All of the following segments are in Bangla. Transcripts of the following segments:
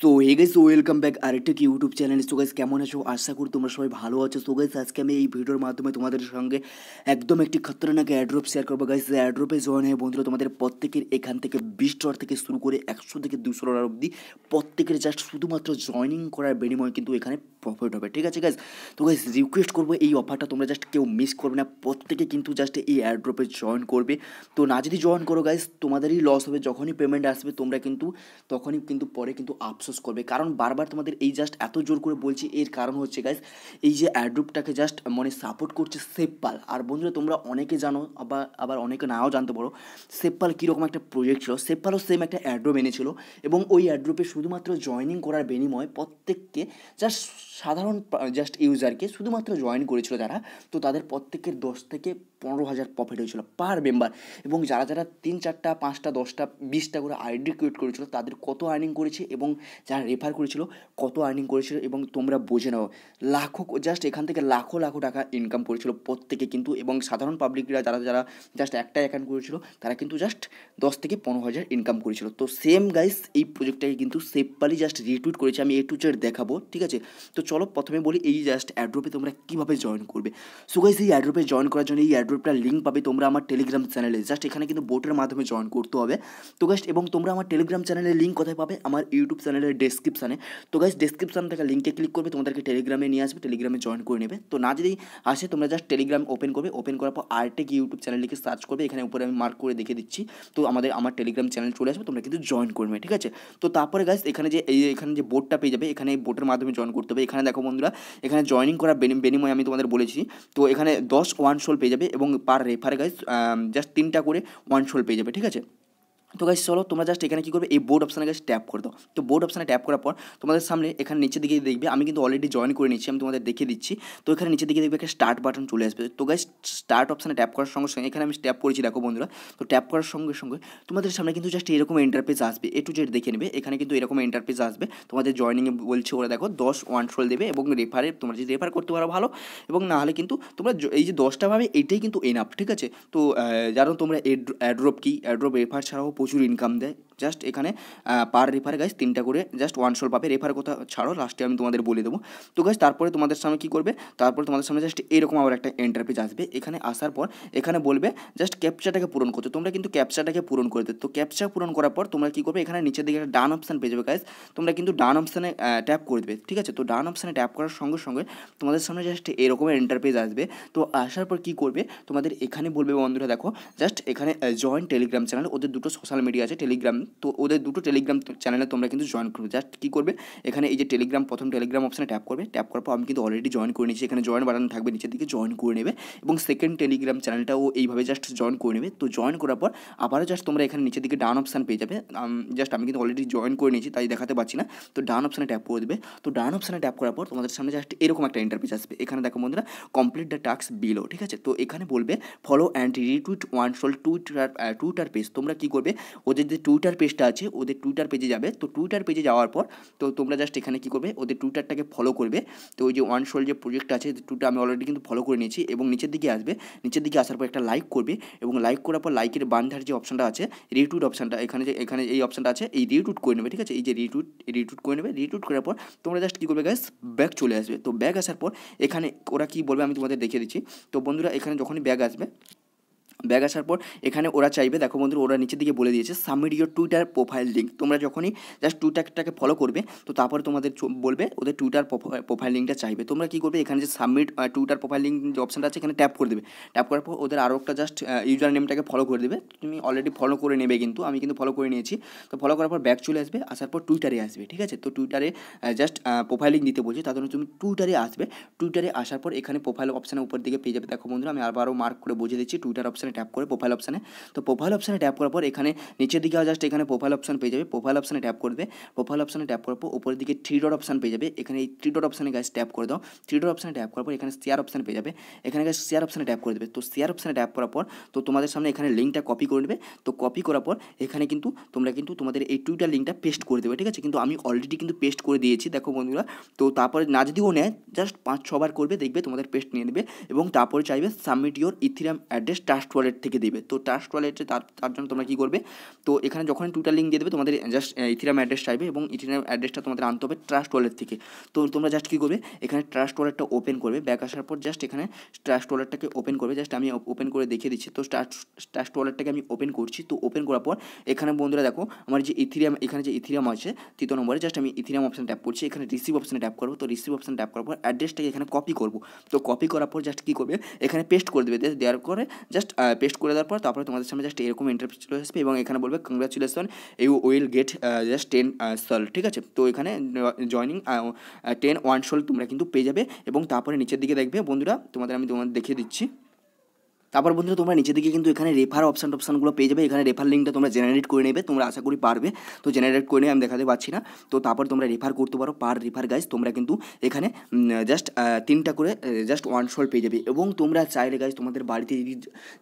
so hey guys welcome back আরেকটা ইউটিউব চ্যানেল সো গাইস কেমন আছো আশা করি তোমরা সবাই ভালো আছো সো গাইস আজকে আমি এই ভিডিওর মাধ্যমে তোমাদের সঙ্গে একদম একটি খতরনাক অ্যাড্রপ শেয়ার করবো গাইস অ্যাড্রপে জয়েন হয়ে বন্ধুরা তোমাদের প্রত্যেকের এখান থেকে বিশ ডলার থেকে শুরু করে একশো থেকে দুশো ডলার অবধি প্রত্যেকের জাস্ট শুধুমাত্র জয়নিং করার বিনিময়ে কিন্তু এখানে প্রফিট হবে ঠিক আছে গাইস তো গাইস রিকোয়েস্ট করবো এই অফারটা তোমরা জাস্ট কেউ মিস করবে না প্রত্যেকে কিন্তু জাস্ট এই অ্যাড্রপে জয়েন করবে তো না যদি জয়েন করো গাইস তোমাদেরই লস হবে যখনই পেমেন্ট আসবে তোমরা কিন্তু তখনই কিন্তু পরে কিন্তু আপ আফসোস করবে কারণ বারবার তোমাদের এই জাস্ট এত জোর করে বলছি এর কারণ হচ্ছে গাইজ এই যে অ্যাড্রুপটাকে জাস্ট মানে সাপোর্ট করছে সেপ্পাল আর বন্ধুরা তোমরা অনেকে জানো আবার আবার অনেকে নাও জানতে পারো সেপ্পাল কীরকম একটা প্রজেক্ট ছিল সেপ্পালও সেম একটা অ্যাড্রুপ এনেছিল এবং ওই অ্যাড্রুপে শুধুমাত্র জয়নিং করার বিনিময় প্রত্যেককে জাস্ট সাধারণ জাস্ট ইউজারকে শুধুমাত্র জয়েন করেছিল যারা তো তাদের প্রত্যেকের দশ থেকে পনেরো হাজার প্রফিট হয়েছিল পার মেম্বার এবং যারা যারা তিন চারটা পাঁচটা দশটা বিশটা করে আইডি ক্রিয়েট করেছিল তাদের কত আর্নিং করেছে এবং যারা রেফার করেছিল কত আর্নিং করেছিল এবং তোমরা বোঝে নাও লাখো জাস্ট এখান থেকে লাখো লাখো টাকা ইনকাম করেছিল প্রত্যেকে কিন্তু এবং সাধারণ পাবলিকরা যারা যারা জাস্ট একটা অ্যাকাউন্ট করেছিল তারা কিন্তু জাস্ট দশ থেকে পনেরো হাজার ইনকাম করেছিল তো সেম গাইস এই প্রজেক্টটাকে কিন্তু সেফপালি জাস্ট রিটুইট করেছে আমি এ টু জেড দেখাবো ঠিক আছে তো চলো প্রথমে বলি এই জাস্ট অ্যাড্রোপে তোমরা কীভাবে জয়েন করবে সো গাইস এই অ্যাড্রোপে জয়েন করার জন্য এই অ্যাড্রোপটা লিঙ্ক পাবে তোমরা আমার টেলিগ্রাম চ্যানেলে জাস্ট এখানে কিন্তু বোটের মাধ্যমে জয়েন করতে হবে তো গাস্ট এবং তোমরা আমার টেলিগ্রাম চ্যানেলের লিঙ্ক কোথায় পাবে আমার ইউটিউব চ্যানেলে চ্যানেলের ডেসক্রিপশানে তো গাইজ ডেসক্রিপশান থাকা লিঙ্কে ক্লিক করবে তোমাদেরকে টেলিগ্রামে নিয়ে আসবে টেলিগ্রামে জয়েন করে নেবে তো না যদি আসে তোমরা জাস্ট টেলিগ্রাম ওপেন করবে ওপেন করার পর আর্টেক ইউটিউব লিখে সার্চ করবে এখানে উপরে আমি মার্ক করে দেখে দিচ্ছি তো আমাদের আমার টেলিগ্রাম চ্যানেল চলে আসবে তোমরা কিন্তু জয়েন করবে ঠিক আছে তো তারপরে গাইজ এখানে যে এই এখানে যে বোর্ডটা পেয়ে যাবে এখানে এই বোর্ডের মাধ্যমে জয়েন করতে হবে এখানে দেখো বন্ধুরা এখানে জয়েনিং করার বিনিময় আমি তোমাদের বলেছি তো এখানে দশ ওয়ান শোল পেয়ে যাবে এবং পার রেফার গাইজ জাস্ট তিনটা করে ওয়ান শোল পেয়ে যাবে ঠিক আছে তো গাছ চলো তোমরা জাস্ট এখানে কী করবে এই বোর্ড অপশানে গাছ ট্যাপ করে দাও তো বোর্ড অপশানে ট্যাপ করার পর তোমাদের সামনে এখানে নিচে দিকে দেখবে আমি কিন্তু অলরেডি জয়েন করে নিচ্ছি আমি তোমাদের দেখিয়ে দিচ্ছি তো এখানে নিচে দিকে দেখবে একটা স্টার্ট বাটন চলে আসবে তো গাছ স্টার্ট অপশানে ট্যাপ করার সঙ্গে সঙ্গে এখানে আমি ট্যাপ করেছি দেখো বন্ধুরা তো ট্যাপ করার সঙ্গে সঙ্গে তোমাদের সামনে কিন্তু জাস্ট এরকম ইন্টারপেজ আসবে এ টু জেড দেখে নেবে এখানে কিন্তু এরকম ইন্টারপেজ আসবে তোমাদের জয়নিংয়ে বলছে ওরা দেখো দশ ওয়ান ট্রোল দেবে এবং রেফারে তোমরা যদি রেফার করতে পারো ভালো এবং না হলে কিন্তু তোমরা এই যে দশটা ভাবে এটাই কিন্তু এনাফ ঠিক আছে তো জানো তোমরা এড্রোপ কি অ্যাড্রোপ রেফার ছাড়াও প্রচুর ইনকাম দেয় জাস্ট এখানে পার রেফার গাইজ তিনটা করে জাস্ট ওয়ান শোল পাবে রেফার কথা ছাড়ো লাস্টে আমি তোমাদের বলে দেবো তো গাছ তারপরে তোমাদের সামনে কী করবে তারপরে তোমাদের সামনে জাস্ট এরকম আবার একটা এন্টারপেজ আসবে এখানে আসার পর এখানে বলবে জাস্ট ক্যাপচাটাকে পূরণ করতে তোমরা কিন্তু ক্যাপচাটাকে পূরণ করে দেবে তো ক্যাপচা পূরণ করার পর তোমরা কী করবে এখানে নিচের দিকে একটা ডান অপশান পেয়ে যাবে গাইজ তোমরা কিন্তু ডান অপশানে ট্যাপ করে দেবে ঠিক আছে তো ডান অপশানে ট্যাপ করার সঙ্গে সঙ্গে তোমাদের সামনে জাস্ট এরকম এন্টারপেজ আসবে তো আসার পর কী করবে তোমাদের এখানে বলবে বন্ধুরা দেখো জাস্ট এখানে জয়েন্ট টেলিগ্রাম চ্যানেল ওদের দুটো সোশ্যাল মিডিয়া আছে টেলিগ্রাম তো ওদের দুটো টেলিগ্রাম চ্যানেলে তোমরা কিন্তু জয়েন করবে জাস্ট কী করবে এখানে এই যে টেলিগ্রাম প্রথম টেলিগ্রাম অপশানে ট্যাপ করবে ট্যাপ করার পর আমি কিন্তু অলরেডি জয়েন করে নিয়েছি এখানে জয়েন বাটন থাকবে নিচের দিকে জয়েন করে নেবে এবং সেকেন্ড টেলিগ্রাম চ্যানেলটাও এইভাবে জাস্ট জয়েন করে নেবে তো জয়েন করার পর আবারও জাস্ট তোমরা এখানে নিচের দিকে ডান অপশান পেয়ে যাবে জাস্ট আমি কিন্তু অলরেডি জয়েন করে নিয়েছি তাই দেখাতে পারছি না তো ডান অপশানে ট্যাপ করে দেবে তো ডান অপশানে ট্যাপ করার পর তোমাদের সামনে জাস্ট এরকম একটা ইন্টারভিউ আসবে এখানে দেখো বন্ধুরা কমপ্লিট দ্য টাস্ক বিলো ঠিক আছে তো এখানে বলবে follow and retweet one SOL Twitter Twitter page তোমরা কী করবে ওদের যে টুইটার টুইটার পেজটা আছে ওদের টুইটার পেজে যাবে তো টুইটার পেজে যাওয়ার পর তো তোমরা জাস্ট এখানে কী করবে ওদের টুইটারটাকে ফলো করবে তো ওই যে ওয়ান সোল যে প্রজেক্টটা আছে টুইটার আমি অলরেডি কিন্তু ফলো করে নিয়েছি এবং নিচের দিকে আসবে নিচের দিকে আসার পর একটা লাইক করবে এবং লাইক করার পর লাইকের বান্ধার যে অপশনটা আছে রিটুইট অপশনটা এখানে যে এখানে এই অপশনটা আছে এই রিটুইট করে নেবে ঠিক আছে এই যে রিটুইট রিটুইট করে নেবে রিটুইট করার পর তোমরা জাস্ট কী করবে গ্যাস ব্যাগ চলে আসবে তো ব্যাগ আসার পর এখানে ওরা কী বলবে আমি তোমাদের দেখিয়ে দিচ্ছি তো বন্ধুরা এখানে যখনই ব্যাগ আসবে ব্যাগ আসার পর এখানে ওরা চাইবে দেখো বন্ধু ওরা নিচের দিকে বলে দিয়েছে submit your Twitter profile link তোমরা যখনই জাস্ট টুইটারটাকে ফলো করবে তো তারপরে তোমাদের বলবে ওদের টুইটার প্রোফাইল লিঙ্কটা চাইবে তোমরা কী করবে এখানে যে সাবমিট টুইটার প্রোফাইল লিঙ্ক যে অপশানটা আছে এখানে ট্যাপ করে দেবে ট্যাপ করার পর ওদের আরও একটা জাস্ট ইউজার নেমটাকে ফলো করে দেবে তুমি অলরেডি ফলো করে নেবে কিন্তু আমি কিন্তু ফলো করে নিয়েছি তো ফলো করার পর ব্যাগ চলে আসবে আসার পর টুইটারে আসবে ঠিক আছে তো টুইটারে জাস্ট প্রোফাইল লিঙ্ক দিতে বলছে তার জন্য তুমি টুইটারে আসবে টুইটারে আসার পর এখানে প্রোফাইল অপশানের উপর দিকে পেয়ে যাবে দেখো বন্ধুরা আমি আবারও মার্ক করে বুঝে দিচ্ছি টুইটার অপশানে ট্যাপ করে প্রোফাইল অপশানে তো প্রোফাইল অপশানে ট্যাপ করার পর এখানে নিচের দিকে জাস্ট এখানে প্রোফাইল অপশান পেয়ে যাবে প্রোফাইল অপশানে ট্যাপ করবে প্রোফাইল অপশানে ট্যাপ করার পর উপরের দিকে থ্রি ডট অপশান পেয়ে যাবে এখানে এই থ্রি ডট অপশানে গাছ ট্যাপ করে দাও থ্রি ডট অপশানে ট্যাপ করার পর এখানে শেয়ার অপশান পেয়ে যাবে এখানে গাছ শেয়ার অপশানে ট্যাপ করে দেবে তো শেয়ার অপশানে ট্যাপ করার পর তো তোমাদের সামনে এখানে লিঙ্কটা কপি করে নেবে তো কপি করার পর এখানে কিন্তু তোমরা কিন্তু তোমাদের এই টুইটার লিঙ্কটা পেস্ট করে দেবে ঠিক আছে কিন্তু আমি অলরেডি কিন্তু পেস্ট করে দিয়েছি দেখো বন্ধুরা তো তারপরে না যদিও নেয় জাস্ট পাঁচ ছবার করবে দেখবে তোমাদের পেস্ট নিয়ে নেবে এবং তারপরে চাইবে submit your Ethereum address Trust Wallet থেকে দেবে তো ট্রাস্ট ওয়ালেটে তার তার জন্য তোমরা কী করবে তো এখানে যখন টুইটার লিঙ্ক দিয়ে দেবে তোমাদের জাস্ট ইথিরাম অ্যাড্রেস চাইবে এবং ইথিরাম অ্যাড্রেসটা তোমাদের আনতে হবে ট্রাস্ট ওয়ালেট থেকে তো তোমরা জাস্ট কী করবে এখানে ট্রাস্ট ওয়ালেটটা ওপেন করবে ব্যাক আসার পর জাস্ট এখানে ট্রাস্ট ওয়ালেটটাকে ওপেন করবে জাস্ট আমি ওপেন করে দেখিয়ে দিচ্ছি তো ট্রাস্ট ট্রাস্ট ওয়ালেটটাকে আমি ওপেন করছি তো ওপেন করার পর এখানে বন্ধুরা দেখো আমার যে ইথিরিয়াম এখানে যে ইথিরিয়াম আছে তৃতীয় নম্বরে জাস্ট আমি ইথিরিয়াম অপশন ট্যাপ করছি এখানে রিসিভ অপশানে ট্যাপ করবো তো রিসিভ অপশন ট্যাপ করার পর অ্যাড্রেসটাকে এখানে কপি করবো তো কপি করার পর জাস্ট কী করবে এখানে পেস্ট করে দেবে দেওয়ার পরে জাস্ট পেস্ট করে দেওয়ার পর তারপরে তোমাদের সামনে জাস্ট এরকম ইন্টারভিউ চলে আসবে এবং এখানে বলবে congratulation you will get just ten SOL ঠিক আছে তো এখানে জয়নিং টেন ওয়ান সল তোমরা কিন্তু পেয়ে যাবে এবং তারপরে নিচের দিকে দেখবে বন্ধুরা তোমাদের আমি তোমাদের দেখিয়ে দিচ্ছি তারপর বন্ধুরা তোমরা নিচে দিকে কিন্তু এখানে রেফার অপশান অপশানগুলো পেয়ে যাবে এখানে রেফার লিঙ্কটা তোমরা জেনারেট করে নেবে তোমরা আশা করি পারবে তো জেনারেট করে নেবে আমি দেখাতে পারছি না তো তারপর তোমরা রেফার করতে পারো পার রেফার গাইজ তোমরা কিন্তু এখানে জাস্ট তিনটা করে জাস্ট ওয়ান শল পেয়ে যাবে এবং তোমরা চাইলে গাইজ তোমাদের বাড়িতে যদি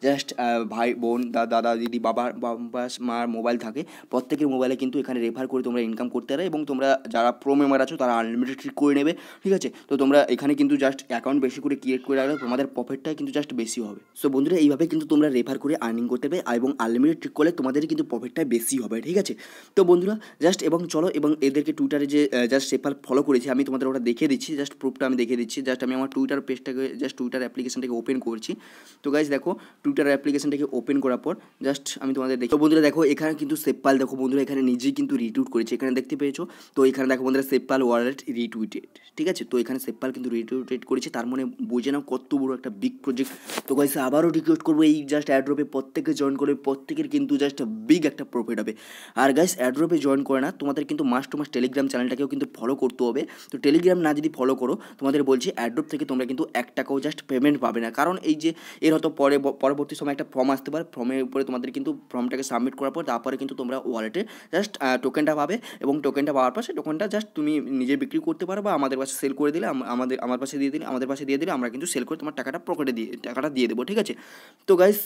জাস্ট ভাই বোন দাদা দিদি বাবা বাবা মার মোবাইল থাকে প্রত্যেকের মোবাইলে কিন্তু এখানে রেফার করে তোমরা ইনকাম করতে পারো এবং তোমরা যারা প্রো মেম্বার আছো তারা আনলিমিটেড করে নেবে ঠিক আছে তো তোমরা এখানে কিন্তু জাস্ট অ্যাকাউন্ট বেশি করে ক্রিয়েট করে রাখলে তোমাদের প্রফিটটা কিন্তু জাস্ট বেশি হবে সো বন্ধুরা এইভাবে কিন্তু তোমরা রেফার করে আর্নিং করতে পারবে এবং আনলিমিটেড ট্রিক করলে তোমাদের কিন্তু প্রফিটটা বেশি হবে ঠিক আছে তো বন্ধুরা জাস্ট এবং চলো এবং এদেরকে টুইটারে যে জাস্ট রেফার ফলো করেছি আমি তোমাদের ওটা দেখিয়ে দিচ্ছি জাস্ট প্রুফটা আমি দেখিয়ে দিচ্ছি জাস্ট আমি আমার টুইটার পেজটাকে জাস্ট টুইটার অ্যাপ্লিকেশনটাকে ওপেন করছি তো গাইজ দেখো টুইটার অ্যাপ্লিকেশনটাকে ওপেন করার পর জাস্ট আমি তোমাদের দেখি বন্ধুরা দেখো এখানে কিন্তু সেপাল দেখো বন্ধুরা এখানে নিজেই কিন্তু রিটুইট করেছে এখানে দেখতে পেয়েছো তো এখানে দেখো বন্ধুরা সেপাল ওয়ালেট রিটুইটেড ঠিক আছে তো এখানে সেপাল কিন্তু রিটুইটেড করেছে তার মানে বুঝে নাও কত বড় একটা বিগ প্রজেক্ট তো গাইজ আবারও টিকিট করবো এই জাস্ট অ্যাড্রপে প্রত্যেকে জয়েন করবে প্রত্যেকের কিন্তু জাস্ট বিগ একটা প্রফিট হবে আর গাইস অ্যাড্রপে জয়েন করে না তোমাদের কিন্তু মাস টু মাস টেলিগ্রাম চ্যানেলটাকেও কিন্তু ফলো করতে হবে তো টেলিগ্রাম না যদি ফলো করো তোমাদের বলছি অ্যাড্রপ থেকে তোমরা কিন্তু এক টাকাও জাস্ট পেমেন্ট পাবে না কারণ এই যে এর হয়তো পরে পরবর্তী সময় একটা ফর্ম আসতে পারে ফর্মের উপরে তোমাদের কিন্তু ফর্মটাকে সাবমিট করার পর তারপরে কিন্তু তোমরা ওয়ালেটে জাস্ট টোকেনটা পাবে এবং টোকেনটা পাওয়ার পর সেই টোকেনটা জাস্ট তুমি নিজে বিক্রি করতে পারো বা আমাদের পাশে সেল করে দিলে আমাদের আমার পাশে দিয়ে দিলে আমাদের পাশে দিয়ে দিলে আমরা কিন্তু সেল করে তোমার টাকাটা প্রকেটে দিয়ে টাকাটা দিয়ে দেবো ঠিক আছে আছে তো গাইস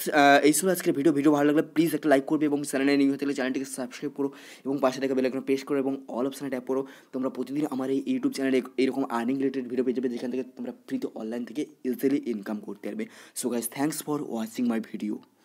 এই ছিল আজকের ভিডিও ভিডিও ভালো লাগলে প্লিজ একটা লাইক করবে এবং চ্যানেলে নিউ হতে গেলে চ্যানেলটিকে সাবস্ক্রাইব করো এবং পাশে থেকে বেলাইকন প্রেস করো এবং অল অপশানে ট্যাপ করো তোমরা প্রতিদিন আমার এই ইউটিউব চ্যানেলে এরকম আর্নিং রিলেটেড ভিডিও পেয়ে যাবে যেখান থেকে তোমরা ফ্রিতে অনলাইন থেকে ইজিলি ইনকাম করতে পারবে so guys thanks for watching my video